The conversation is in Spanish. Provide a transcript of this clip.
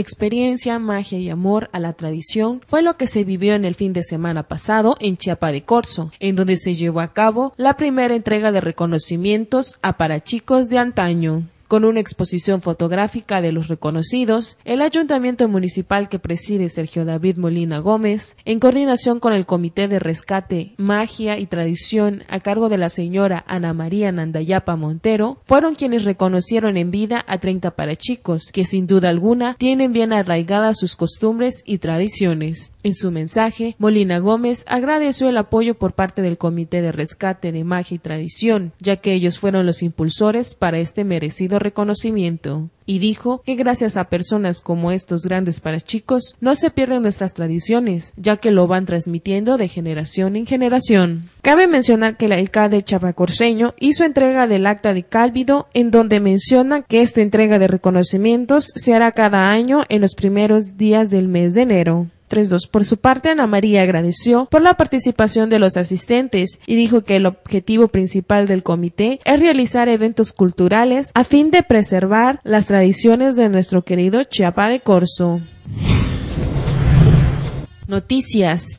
experiencia, magia y amor a la tradición fue lo que se vivió en el fin de semana pasado en Chiapa de Corzo, en donde se llevó a cabo la primera entrega de reconocimientos a para chicos de antaño. Con una exposición fotográfica de los reconocidos, el Ayuntamiento Municipal que preside Sergio David Molina Gómez, en coordinación con el Comité de Rescate, Magia y Tradición a cargo de la señora Ana María Nandayapa Montero, fueron quienes reconocieron en vida a 30 parachicos que sin duda alguna tienen bien arraigadas sus costumbres y tradiciones. En su mensaje, Molina Gómez agradeció el apoyo por parte del Comité de Rescate de Magia y Tradición, ya que ellos fueron los impulsores para este merecido reconocimiento y dijo que gracias a personas como estos grandes para chicos, no se pierden nuestras tradiciones, ya que lo van transmitiendo de generación en generación. Cabe mencionar que el alcalde chapacorseño hizo entrega del acta de Cálvido en donde menciona que esta entrega de reconocimientos se hará cada año en los primeros días del mes de enero. Por su parte, Ana María agradeció por la participación de los asistentes y dijo que el objetivo principal del comité es realizar eventos culturales a fin de preservar las tradiciones de nuestro querido Chiapa de Corzo. Noticias